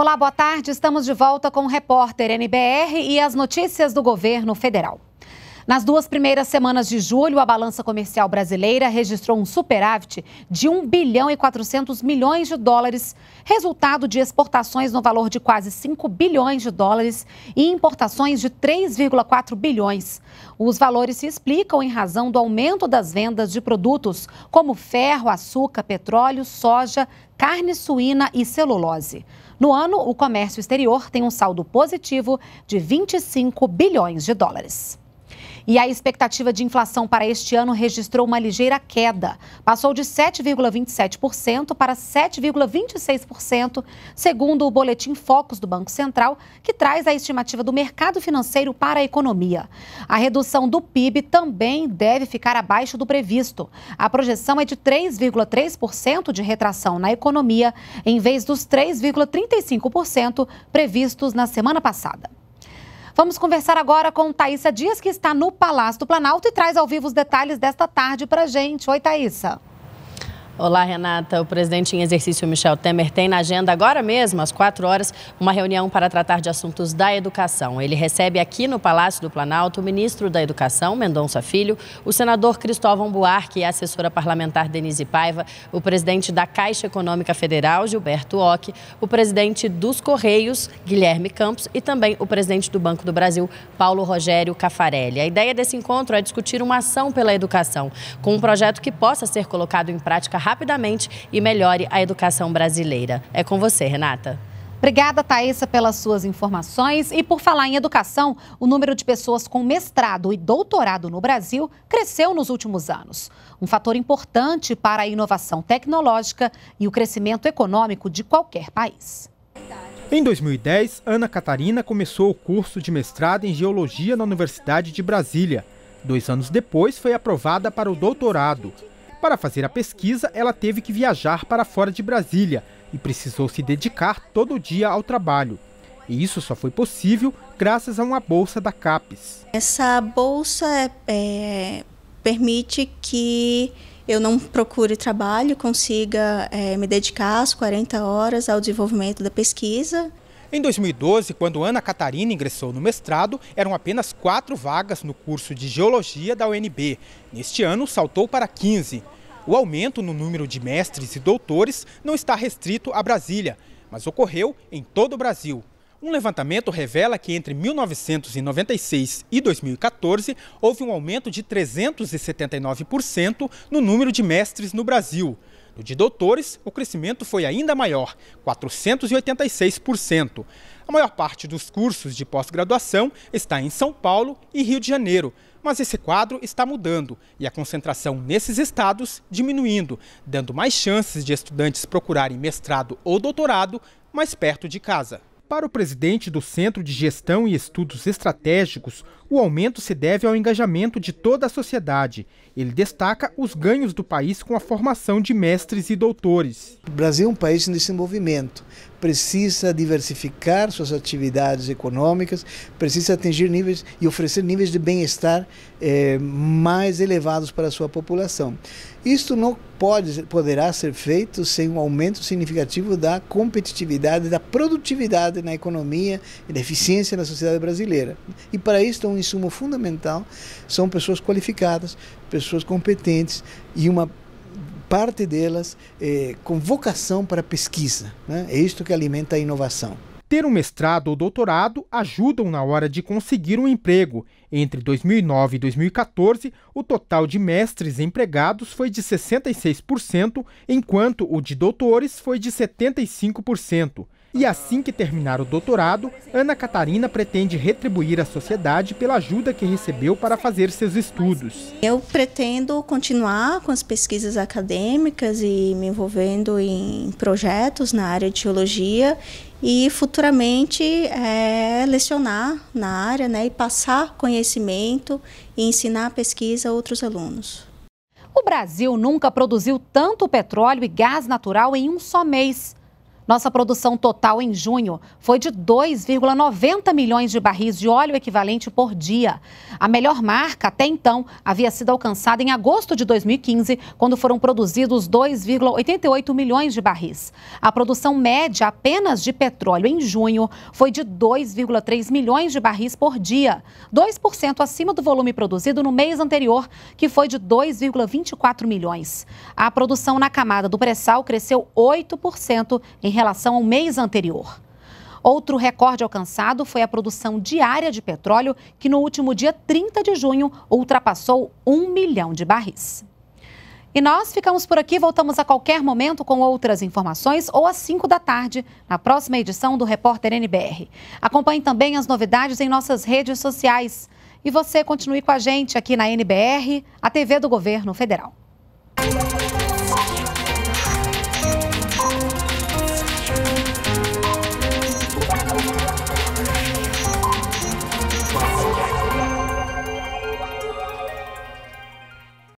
Olá, boa tarde. Estamos de volta com o repórter NBR e as notícias do governo federal. Nas duas primeiras semanas de julho, a balança comercial brasileira registrou um superávit de 1 bilhão e 400 milhões de dólares, resultado de exportações no valor de quase 5 bilhões de dólares e importações de 3,4 bilhões. Os valores se explicam em razão do aumento das vendas de produtos como ferro, açúcar, petróleo, soja, carne suína e celulose. No ano, o comércio exterior tem um saldo positivo de 25 bilhões de dólares. E a expectativa de inflação para este ano registrou uma ligeira queda. Passou de 7,27% para 7,26%, segundo o boletim Focus do Banco Central, que traz a estimativa do mercado financeiro para a economia. A redução do PIB também deve ficar abaixo do previsto. A projeção é de 3,3% de retração na economia, em vez dos 3,35% previstos na semana passada. Vamos conversar agora com Thaisa Dias, que está no Palácio do Planalto e traz ao vivo os detalhes desta tarde para gente. Oi, Thaisa. Olá, Renata. O presidente em exercício Michel Temer tem na agenda agora mesmo, às quatro horas, uma reunião para tratar de assuntos da educação. Ele recebe aqui no Palácio do Planalto o ministro da Educação, Mendonça Filho, o senador Cristóvão Buarque e a assessora parlamentar Denise Paiva, o presidente da Caixa Econômica Federal, Gilberto Ock, o presidente dos Correios, Guilherme Campos, e também o presidente do Banco do Brasil, Paulo Rogério Cafarelli. A ideia desse encontro é discutir uma ação pela educação, com um projeto que possa ser colocado em prática rapidamente e melhore a educação brasileira. É com você, Renata. Obrigada, Thaisa, pelas suas informações. E por falar em educação, o número de pessoas com mestrado e doutorado no Brasil cresceu nos últimos anos. Um fator importante para a inovação tecnológica e o crescimento econômico de qualquer país. Em 2010, Ana Catarina começou o curso de mestrado em Geologia na Universidade de Brasília. Dois anos depois, foi aprovada para o doutorado para fazer a pesquisa, ela teve que viajar para fora de Brasília e precisou se dedicar todo dia ao trabalho. E isso só foi possível graças a uma bolsa da CAPES. Essa bolsa é, é permite que eu não procure trabalho, consiga é, me dedicar as 40 horas ao desenvolvimento da pesquisa. Em 2012, quando Ana Catarina ingressou no mestrado, eram apenas quatro vagas no curso de Geologia da UNB. Neste ano, saltou para 15. O aumento no número de mestres e doutores não está restrito a Brasília, mas ocorreu em todo o Brasil. Um levantamento revela que entre 1996 e 2014 houve um aumento de 379% no número de mestres no Brasil. No de doutores, o crescimento foi ainda maior, 486%. A maior parte dos cursos de pós-graduação está em São Paulo e Rio de Janeiro, mas esse quadro está mudando e a concentração nesses estados diminuindo, dando mais chances de estudantes procurarem mestrado ou doutorado mais perto de casa. Para o presidente do Centro de Gestão e Estudos Estratégicos, o aumento se deve ao engajamento de toda a sociedade. Ele destaca os ganhos do país com a formação de mestres e doutores. O Brasil é um país em desenvolvimento. Precisa diversificar suas atividades econômicas, precisa atingir níveis e oferecer níveis de bem-estar eh, mais elevados para a sua população. Isto não pode, poderá ser feito sem um aumento significativo da competitividade, da produtividade na economia e da eficiência na sociedade brasileira. E para isso, um insumo fundamental são pessoas qualificadas, pessoas competentes e uma parte delas é, com vocação para pesquisa. Né? É isto que alimenta a inovação. Ter um mestrado ou doutorado ajudam na hora de conseguir um emprego. Entre 2009 e 2014, o total de mestres empregados foi de 66%, enquanto o de doutores foi de 75%. E assim que terminar o doutorado, Ana Catarina pretende retribuir à sociedade pela ajuda que recebeu para fazer seus estudos. Eu pretendo continuar com as pesquisas acadêmicas e me envolvendo em projetos na área de geologia e futuramente é, lecionar na área né, e passar conhecimento e ensinar a pesquisa a outros alunos. O Brasil nunca produziu tanto petróleo e gás natural em um só mês. Nossa produção total em junho foi de 2,90 milhões de barris de óleo equivalente por dia. A melhor marca até então havia sido alcançada em agosto de 2015, quando foram produzidos 2,88 milhões de barris. A produção média apenas de petróleo em junho foi de 2,3 milhões de barris por dia, 2% acima do volume produzido no mês anterior, que foi de 2,24 milhões. A produção na camada do pré-sal cresceu 8% em relação ao mês anterior. Outro recorde alcançado foi a produção diária de petróleo, que no último dia 30 de junho ultrapassou 1 milhão de barris. E nós ficamos por aqui, voltamos a qualquer momento com outras informações ou às 5 da tarde, na próxima edição do Repórter NBR. Acompanhe também as novidades em nossas redes sociais. E você continue com a gente aqui na NBR, a TV do Governo Federal.